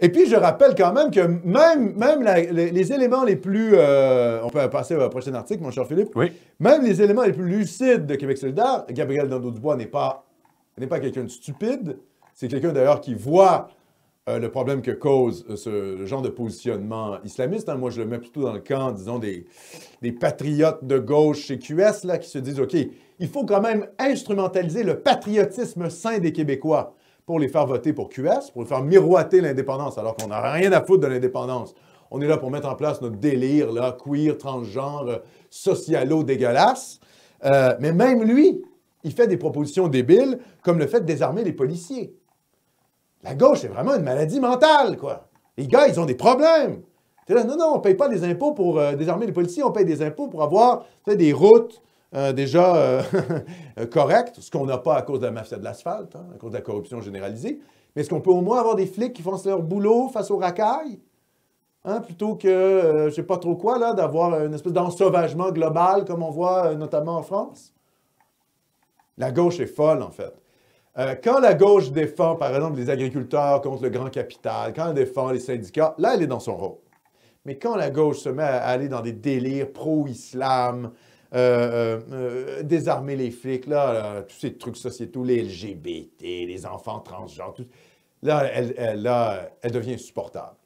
Et puis, je rappelle quand même que même, même les, éléments les plus... Euh, on peut passer au prochain article, mon cher Philippe. Oui. Même les éléments les plus lucides de Québec solidaire, Gabriel Dando dubois n'est pas, n'est pas quelqu'un de stupide. C'est quelqu'un, d'ailleurs, qui voit euh, le problème que cause euh, ce genre de positionnement islamiste. Hein. Moi, je le mets plutôt dans le camp, disons, des, des patriotes de gauche chez QS, là, qui se disent, OK, il faut quand même instrumentaliser le patriotisme sain des Québécois pour les faire voter pour QS, pour faire miroiter l'indépendance, alors qu'on n'a rien à foutre de l'indépendance. On est là pour mettre en place notre délire, là, queer, transgenre, socialo dégueulasse. Euh, mais même lui, il fait des propositions débiles, comme le fait de désarmer les policiers. La gauche, est vraiment une maladie mentale, quoi. Les gars, ils ont des problèmes. non, non, on ne paye pas des impôts pour euh, désarmer les policiers, on paye des impôts pour avoir des routes, euh, déjà euh, euh, correct, ce qu'on n'a pas à cause de la mafia de l'asphalte, hein, à cause de la corruption généralisée. Mais est-ce qu'on peut au moins avoir des flics qui font leur boulot face aux racailles? Hein, plutôt que, je ne sais pas trop quoi, là, d'avoir une espèce d'ensauvagement global comme on voit notamment en France? La gauche est folle, en fait. quand la gauche défend, par exemple, les agriculteurs contre le grand capital, quand elle défend les syndicats, là, elle est dans son rôle. Mais quand la gauche se met à aller dans des délires pro-islam, euh, euh, euh, désarmer les flics, là, tous ces trucs sociétaux, les LGBT, les enfants transgenres, là, elle, là, elle devient insupportable.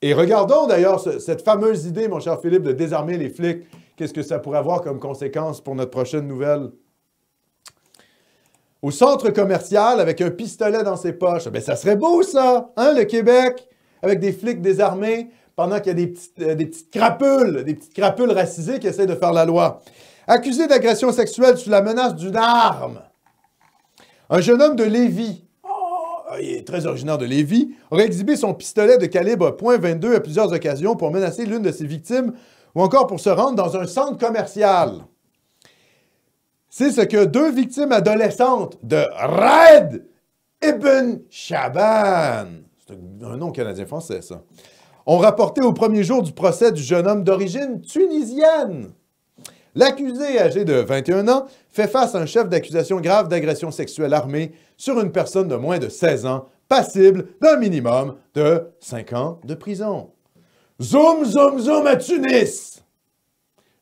et regardons d'ailleurs cette fameuse idée, mon cher Philippe, de désarmer les flics. Qu'est-ce que ça pourrait avoir comme conséquence pour notre prochaine nouvelle? Au centre commercial, avec un pistolet dans ses poches. Ah ben, ça serait beau, ça! Hein, le Québec? Avec des flics désarmés pendant qu'il y a euh, des petites, crapules, des petites crapules racisées qui essaient de faire la loi. Accusé d'agression sexuelle sous la menace d'une arme, un jeune homme de Lévis, oh, il est très originaire de Lévis, aurait exhibé son pistolet de calibre .22 à plusieurs occasions pour menacer l'une de ses victimes ou encore pour se rendre dans un centre commercial. C'est ce que deux victimes adolescentes de Red Ibn Shaban, c'est un nom canadien-français, ça, ont rapporté au premier jour du procès du jeune homme d'origine tunisienne. L'accusé, âgé de 21 ans, fait face à un chef d'accusation grave d'agression sexuelle armée sur une personne de moins de 16 ans, passible d'un minimum de 5 ans de prison. Zoom, zoom, zoom à Tunis!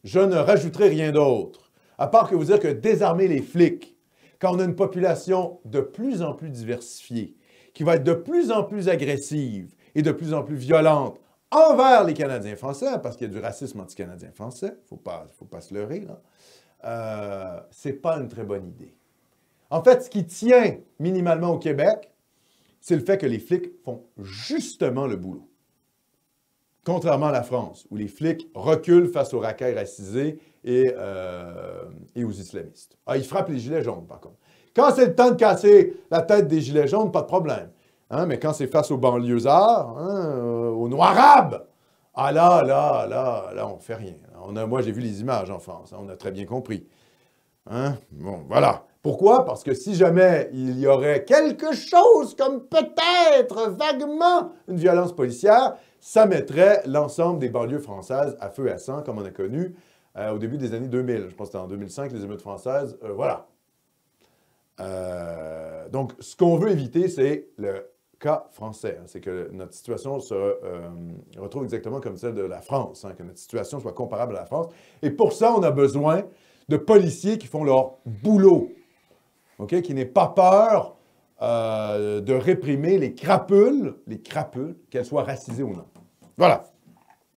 Je ne rajouterai rien d'autre, à part que vous dire que désarmer les flics, quand on a une population de plus en plus diversifiée, qui va être de plus en plus agressive, et de plus en plus violente envers les Canadiens français, parce qu'il y a du racisme anti-canadien français, il faut ne pas, faut pas se leurrer, là, euh, c'est pas une très bonne idée. En fait, ce qui tient minimalement au Québec, c'est le fait que les flics font justement le boulot. Contrairement à la France, où les flics reculent face aux racailles racisées et, euh, et aux islamistes. Ah, ils frappent les gilets jaunes, par contre. Quand c'est le temps de casser la tête des gilets jaunes, pas de problème. Hein, mais quand c'est face aux banlieues arts, hein, euh, aux Noirs arabes, ah là, là, là, là, on ne fait rien. moi, j'ai vu les images en France, hein, on a très bien compris. Bon, voilà. Pourquoi? Parce que si jamais il y aurait quelque chose comme peut-être vaguement une violence policière, ça mettrait l'ensemble des banlieues françaises à feu et à sang, comme on a connu euh, au début des années 2000. Je pense que c'était en 2005, les émeutes françaises. Euh, voilà. donc, ce qu'on veut éviter, c'est le cas français. Hein. c'est que notre situation se euh, retrouve exactement comme celle de la France, hein, que notre situation soit comparable à la France. Et pour ça, on a besoin de policiers qui font leur boulot, OK? qui n'aient pas peur euh, de réprimer les crapules, les crapules, qu'elles soient racisées ou non. Voilà.